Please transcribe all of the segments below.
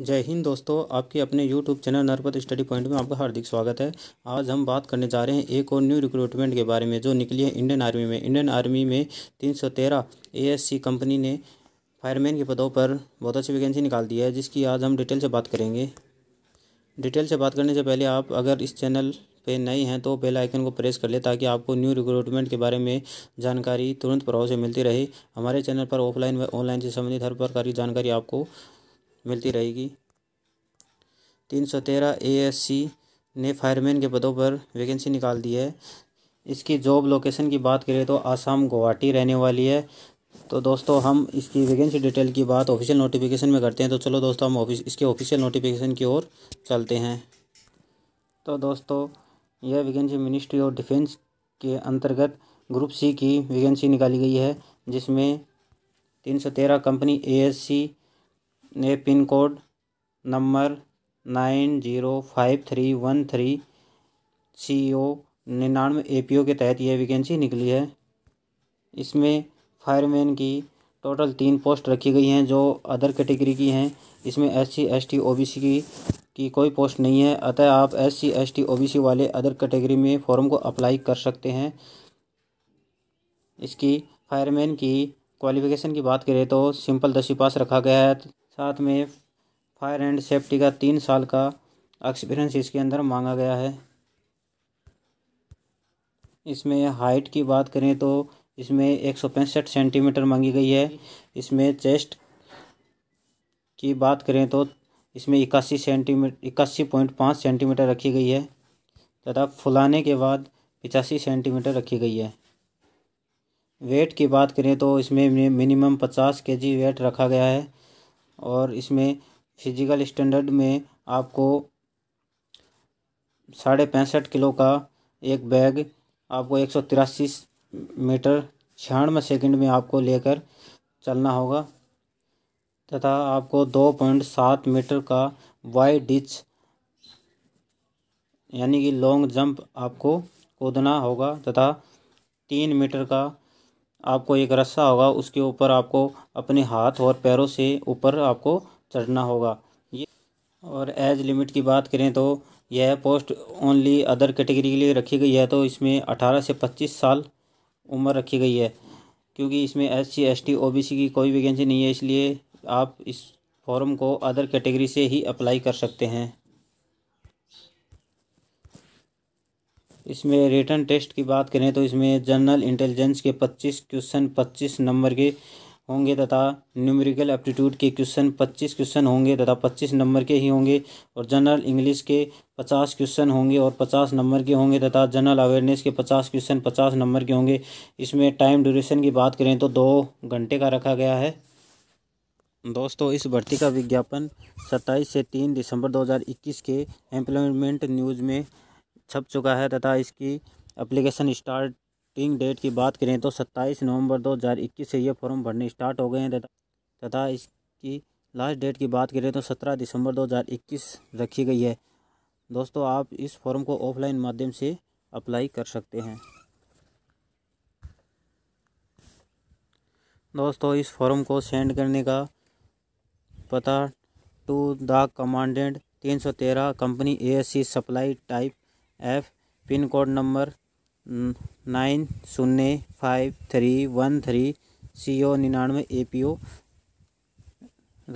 जय हिंद दोस्तों आपके अपने YouTube channel Narpat study point में आपका हार्दिक स्वागत है आज हम बात करने जा रहे हैं एक और न्यू रिक्रूटमेंट के बारे में जो निकली है इंडियन आर्मी में इंडियन आर्मी में 313 एएससी कंपनी ने फायरमैन के पदों पर बहुत अच्छी वैकेंसी निकाल दी है जिसकी आज हम डिटेल से बात करेंगे डिटेल से बात करने से पहले आप अगर इस चैनल पर नए हैं तो बेल आइकन को प्रेस कर ले ताकि आपको न्यू रिक्रूटमेंट के बारे में जानकारी तुरंत प्रभाव से मिलती रहे हमारे चैनल पर ऑफलाइन व ऑनलाइन से संबंधित हर प्रकार की जानकारी आपको मिलती रहेगी तीन सौ तेरह ए एस सी ने फायरमैन के पदों पर वैकेंसी निकाल दी है इसकी जॉब लोकेशन की बात करें तो आसाम गुवाहाटी रहने वाली है तो दोस्तों हम इसकी वैकेंसी डिटेल की बात ऑफिशियल नोटिफिकेशन में करते हैं तो चलो दोस्तों हम ऑफिस इसके ऑफिशियल नोटिफिकेशन की ओर चलते हैं तो दोस्तों यह वैकेंसी मिनिस्ट्री ऑफ डिफेंस के अंतर्गत ग्रुप सी की वैकेंसी निकाली गई है जिसमें तीन सौ तेरह कंपनी ए एस सी ने pin code number nine zero five three one three C O निन्यानवे ए पी ओ के तहत यह वैकेंसी निकली है इसमें फायरमैन की टोटल तीन पोस्ट रखी गई हैं जो अदर कैटेगरी की हैं इसमें S C S T O B C की की कोई पोस्ट नहीं है अतः आप S C S T O B C वाले अदर कैटेगरी में फॉर्म को अप्लाई कर सकते हैं इसकी फायरमैन की क्वालिफ़िकेशन की बात करें तो सिंपल दसवीं पास रखा गया है साथ में फायर एंड सेफ्टी का तीन साल का एक्सपीरियंस इसके अंदर मांगा गया है इसमें हाइट की बात करें तो इसमें एक सौ पैंसठ सेंटीमीटर मांगी गई है इसमें चेस्ट की बात करें तो इसमें इक्यासी सेंटीमीटर इक्यासी पॉइंट पाँच सेंटीमीटर रखी गई है तथा फुलाने के बाद पिचासी सेंटीमीटर रखी गई है वेट की बात करें तो इसमें मिनिमम पचास के जी वेट रखा गया है और इसमें फिजिकल स्टैंडर्ड में आपको साढ़े पैंसठ किलो का एक बैग आपको एक सौ तिरासी मीटर छियानवे सेकेंड में आपको लेकर चलना होगा तथा आपको दो पॉइंट सात मीटर का वाइड डिच यानी कि लॉन्ग जंप आपको कूदना होगा तथा तीन मीटर का आपको एक रस्सा होगा उसके ऊपर आपको अपने हाथ और पैरों से ऊपर आपको चढ़ना होगा ये और एज लिमिट की बात करें तो यह पोस्ट ओनली अदर कैटेगरी के लिए रखी गई है तो इसमें 18 से 25 साल उम्र रखी गई है क्योंकि इसमें S C S T O B C की कोई वैकेंसी नहीं है इसलिए आप इस फॉर्म को अदर कैटेगरी से ही अप्लाई कर सकते हैं इसमें रिटर्न टेस्ट की बात करें तो इसमें जनरल इंटेलिजेंस के 25 क्वेश्चन 25 नंबर के होंगे तथा न्यूमेरिकल एप्टीट्यूड के क्वेश्चन 25 क्वेश्चन होंगे तथा 25 नंबर के ही होंगे और जनरल इंग्लिश के 50 क्वेश्चन होंगे और 50 नंबर के होंगे तथा जनरल अवेयरनेस के 50 क्वेश्चन 50 नंबर के होंगे इसमें टाइम ड्यूरेशन की बात करें तो दो घंटे का रखा गया है दोस्तों इस भर्ती का विज्ञापन सत्ताईस से तीन दिसंबर दो के एम्प्लॉयमेंट न्यूज़ में छप चुका है तथा इसकी अप्लीकेशन स्टार्टिंग डेट की बात करें तो 27 नवंबर 2021 से ये फॉर्म भरने स्टार्ट हो गए हैं तथा तथा इसकी लास्ट डेट की बात करें तो 17 दिसंबर 2021 रखी गई है दोस्तों आप इस फॉर्म को ऑफलाइन माध्यम से अप्लाई कर सकते हैं दोस्तों इस फॉर्म को सेंड करने का पता टू द कमांडेंट तीन सौ तेरह company A S C supply type F pin code number nine शून्य five three one three C O निन्यानवे ए पी ओ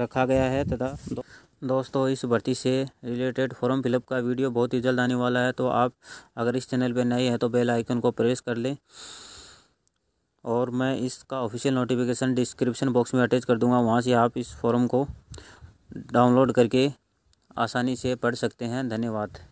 रखा गया है तथा दो, दोस्तों इस भर्ती से रिलेटेड फॉर्म फिलअप का वीडियो बहुत ही जल्द आने वाला है तो आप अगर इस चैनल पर नए हैं तो बेल आइकन को प्रेस कर लें और मैं इसका ऑफिशियल नोटिफिकेशन डिस्क्रिप्शन बॉक्स में अटैच कर दूंगा वहाँ से आप इस फॉर्म को डाउनलोड करके आसानी से पढ़ सकते हैं धन्यवाद